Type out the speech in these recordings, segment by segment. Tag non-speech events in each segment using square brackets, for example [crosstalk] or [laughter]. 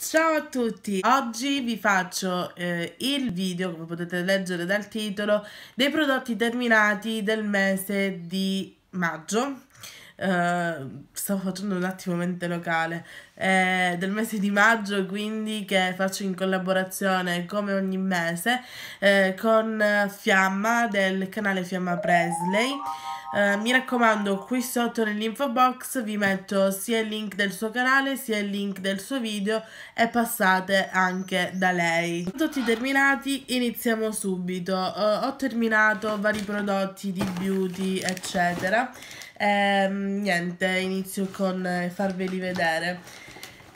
Ciao a tutti, oggi vi faccio eh, il video, come potete leggere dal titolo, dei prodotti terminati del mese di maggio uh, stavo facendo un attimo mente locale, eh, del mese di maggio, quindi che faccio in collaborazione come ogni mese eh, con Fiamma del canale Fiamma Presley. Uh, mi raccomando, qui sotto nell'info box vi metto sia il link del suo canale sia il link del suo video e passate anche da lei. Tutti terminati, iniziamo subito. Uh, ho terminato vari prodotti di beauty, eccetera. Ehm, niente, inizio con eh, farveli vedere.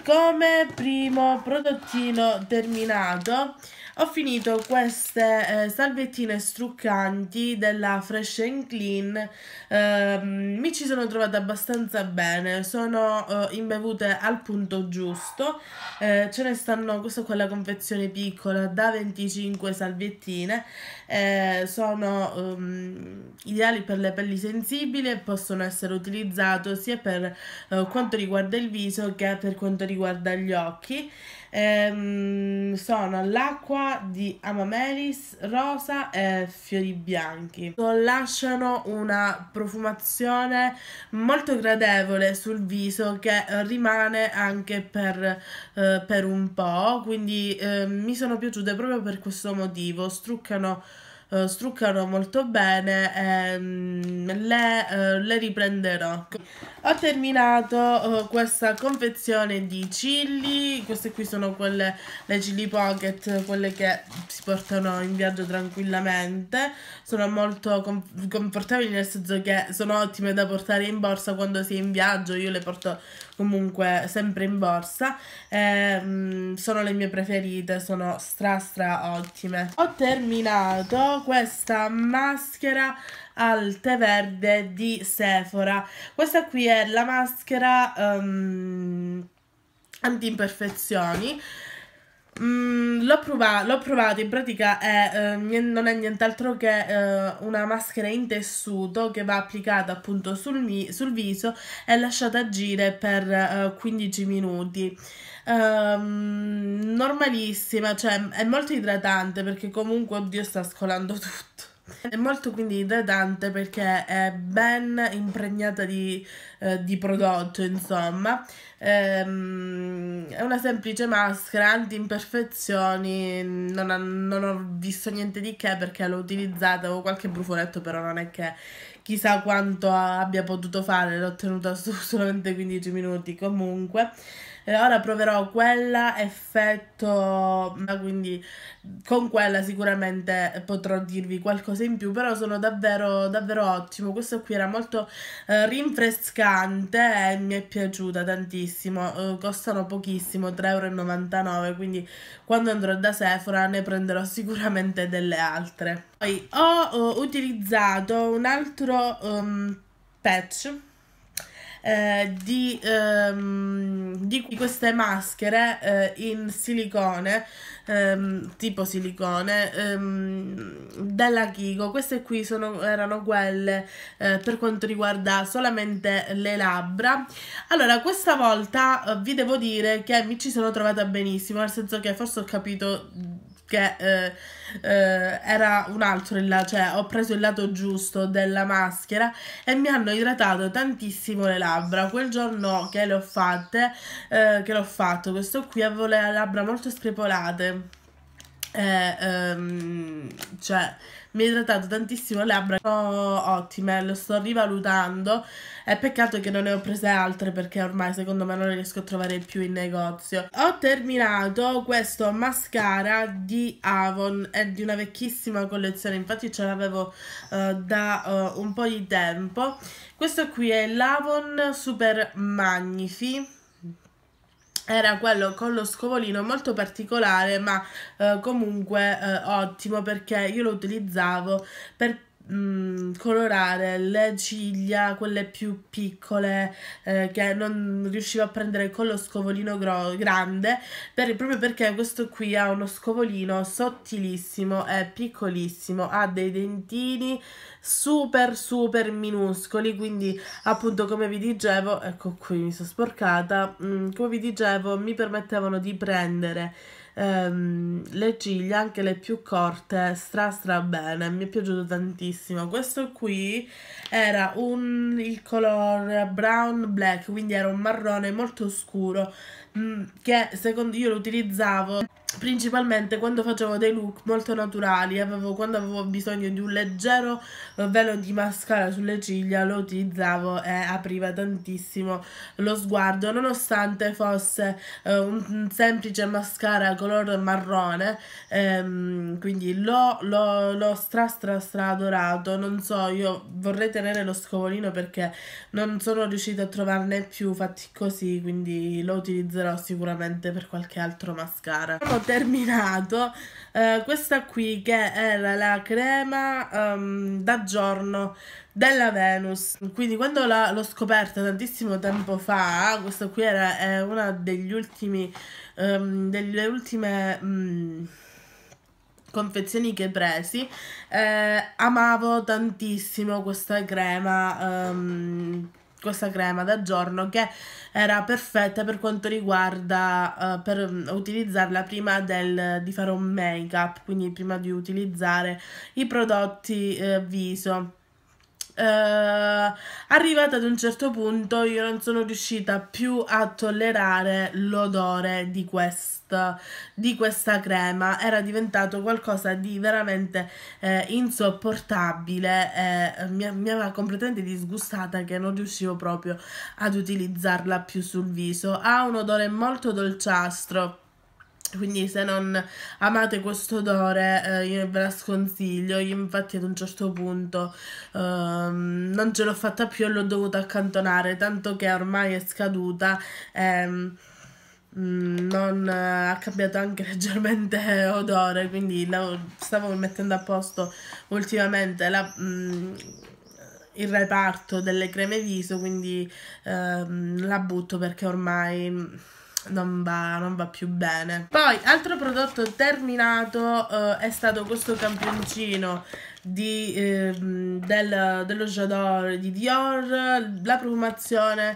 Come primo prodottino terminato ho finito queste eh, salvettine struccanti della Fresh and Clean eh, mi ci sono trovata abbastanza bene sono eh, imbevute al punto giusto eh, ce ne stanno, questa è quella confezione piccola da 25 salviettine eh, sono um, ideali per le pelli sensibili e possono essere utilizzate sia per eh, quanto riguarda il viso che per quanto riguarda gli occhi ehm, sono l'acqua di Amamelis rosa e fiori bianchi lasciano una profumazione molto gradevole sul viso che rimane anche per, eh, per un po' quindi eh, mi sono piaciute proprio per questo motivo struccano uh, eh, struccano molto bene e um, le, uh, le, riprenderò. Ho terminato uh, questa confezione di chili, queste qui sono quelle, le chili pocket, quelle che si portano in viaggio tranquillamente, sono molto confortabili nel senso che sono ottime da portare in borsa quando si è in viaggio, io le porto comunque sempre in borsa, e, um, sono le mie preferite, sono stra stra ottime. Ho terminato questa maschera al tè verde di Sephora. Questa qui è la maschera um, anti-imperfezioni. Mm, l'ho, provata, provato, in pratica è, eh, non è nient'altro che eh, una maschera in tessuto che va applicata appunto sul, sul viso e lasciata agire per eh, 15 minuti um, normalissima, cioè è molto idratante perché comunque, oddio sta scolando tutto. È molto quindi idratante perché è ben impregnata di, eh, di prodotto, insomma. Ehm, è una semplice maschera anti-imperfezioni, non, non, ho visto niente di che perché l'ho utilizzata, avevo qualche brufoletto però non è che chissà quanto abbia potuto fare, l'ho tenuta su solamente 15 minuti comunque e ora proverò quella effetto quindi con quella sicuramente potrò dirvi qualcosa in più però sono davvero davvero ottimo questo qui era molto eh, rinfrescante e mi è piaciuta tantissimo eh, costano pochissimo 3,99€ quindi quando andrò da Sephora ne prenderò sicuramente delle altre poi ho, ho eh, utilizzato un altro um, patch eh, di, ehm, di, queste maschere eh, in silicone, ehm, tipo silicone, ehm, della Kiko. Queste qui sono, erano quelle eh, per quanto riguarda solamente le labbra. Allora, questa volta eh, vi devo dire che mi ci sono trovata benissimo, nel senso che forse ho capito che eh, eh, era un altro il lato, cioè ho preso il lato giusto della maschera e mi hanno idratato tantissimo le labbra. Quel giorno che le ho fatte, eh, che l'ho fatto, questo qui avevo le labbra molto screpolate. E, eh, ehm, cioè mi ha idratato tantissimo le labbra, sono ottime, lo sto rivalutando, è peccato che non ne ho prese altre perché ormai secondo me non le riesco a trovare più in negozio. Ho terminato questo mascara di Avon, è di una vecchissima collezione, infatti ce l'avevo uh, da uh, un po' di tempo, questo qui è l'Avon Super Magnifi era quello con lo scovolino molto particolare ma eh, comunque eh, ottimo perché io lo utilizzavo per Mm, colorare le ciglia, quelle più piccole eh, che non riuscivo a prendere con lo scovolino grande, per, proprio perché questo qui ha uno scovolino sottilissimo e piccolissimo, ha dei dentini super super minuscoli, quindi appunto come vi dicevo, ecco qui mi sono sporcata, mh, mm, come vi dicevo mi permettevano di prendere ehm, le ciglia, anche le più corte, stra stra bene, mi è piaciuto tantissimo. Questo qui era un, il colore brown black, quindi era un marrone molto scuro, mh, mm, che secondo io lo utilizzavo principalmente quando facevo dei look molto naturali, avevo, quando avevo bisogno di un leggero eh, velo di mascara sulle ciglia lo utilizzavo e apriva tantissimo lo sguardo, nonostante fosse eh, un, semplice mascara color marrone, ehm, quindi l'ho, l'ho, l'ho stra stra stra adorato, non so, io vorrei tenere lo scovolino perché non sono riuscita a trovarne più fatti così, quindi lo utilizzerò sicuramente per qualche altro mascara terminato eh, questa qui che era la crema um, ehm, da giorno della Venus. Quindi quando l'ho scoperta tantissimo tempo fa, questa qui era è una degli ultimi, um, delle ultime... Um, confezioni che presi eh, amavo tantissimo questa crema um, questa crema da giorno che era perfetta per quanto riguarda uh, per mm, utilizzarla prima del, di fare un make up quindi prima di utilizzare i prodotti uh, viso eh, arrivata ad un certo punto io non sono riuscita più a tollerare l'odore di, quest, di questa crema, era diventato qualcosa di veramente eh, insopportabile, eh, mi, mi aveva completamente disgustata che non riuscivo proprio ad utilizzarla più sul viso, ha un odore molto dolciastro quindi se non amate questo odore eh, io ve la sconsiglio io infatti ad un certo punto ehm, non ce l'ho fatta più e l'ho dovuta accantonare tanto che ormai è scaduta ehm, non eh, ha cambiato anche [laughs] leggermente odore quindi la, stavo mettendo a posto ultimamente la, mh, mm, il reparto delle creme viso quindi ehm, la butto perché ormai mm, non va, non va, più bene. Poi, altro prodotto terminato eh, è stato questo campioncino di, eh, del, dello Jador di Dior. La profumazione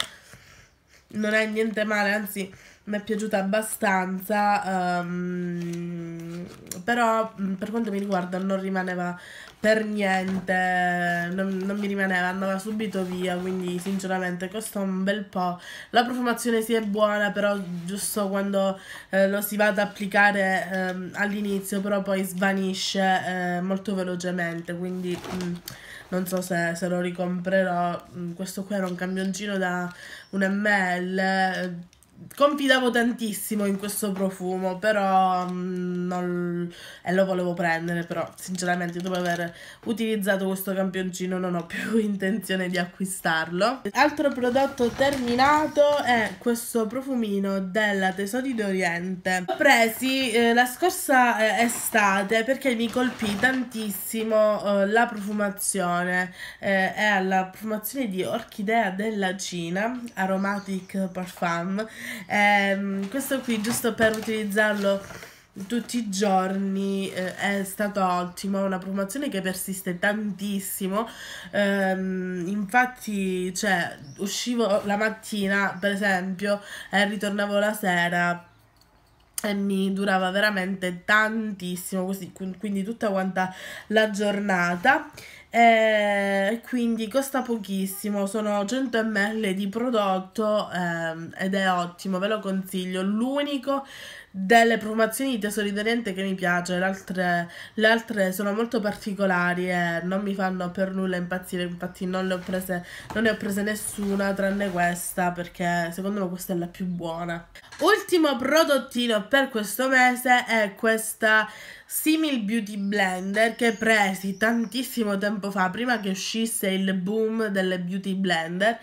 non è niente male, anzi mi è piaciuta abbastanza, um, però mm, per quanto mi riguarda non rimaneva per niente, non, non, mi rimaneva, andava subito via, quindi sinceramente costa un bel po'. La profumazione si sì è buona, però giusto quando eh, lo si va ad applicare eh, all'inizio, però poi svanisce eh, molto velocemente, quindi... Mm, non so se, se lo ricomprerò, mm, questo qui era un camioncino da un ml, eh, confidavo tantissimo in questo profumo, però mm, non... e lo volevo prendere, però sinceramente dopo aver utilizzato questo campioncino non ho più [laughs] intenzione di acquistarlo. Altro prodotto terminato è questo profumino della Tesori d'Oriente. L'ho presi eh, la scorsa eh, estate perché mi colpì tantissimo eh, la profumazione, è eh, la profumazione di orchidea della Cina, Aromatic Parfum eh, questo qui, giusto per utilizzarlo tutti i giorni eh, è stato ottimo, una promozione che persiste tantissimo. Ehm, infatti, cioè, uscivo la mattina, per esempio, e ritornavo la sera e mi durava veramente tantissimo, così, quindi tutta quanta la giornata e eh, quindi costa pochissimo, sono 100 ml di prodotto ehm, ed è ottimo, ve lo consiglio. L'unico delle profumazioni di tesori d'Oriente che mi piace, le altre, le altre, sono molto particolari e non mi fanno per nulla impazzire, infatti non, le prese, non ne ho prese nessuna tranne questa perché secondo me questa è la più buona. Ultimo prodottino per questo mese è questa Simil Beauty Blender che presi tantissimo tempo fa, prima che uscisse il boom delle Beauty Blender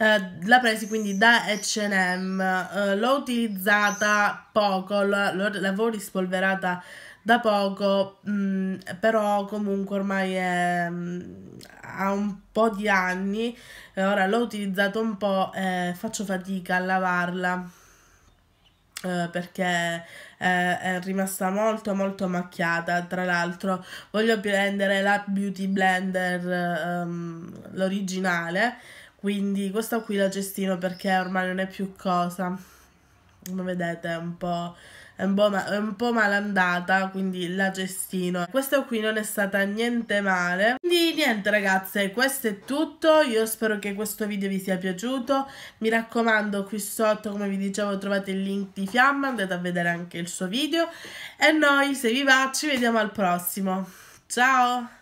eh, l'ha presa quindi da H&M, eh, l'ho utilizzata poco, l'avevo rispolverata da poco, mh, mm, però comunque ormai è, mh, mm, ha un po' di anni, e ora l'ho utilizzata un po' e faccio fatica a lavarla. Eh, perché è rimasta molto molto macchiata tra l'altro voglio prendere la beauty blender ehm, l'originale quindi questa qui la gestino perché ormai non è più cosa come vedete è un po', è un po', ma, è un po malandata quindi la gestino questa qui non è stata niente male quindi niente ragazze questo è tutto io spero che questo video vi sia piaciuto mi raccomando qui sotto come vi dicevo trovate il link di Fiamma andate a vedere anche il suo video e noi se vi va ci vediamo al prossimo ciao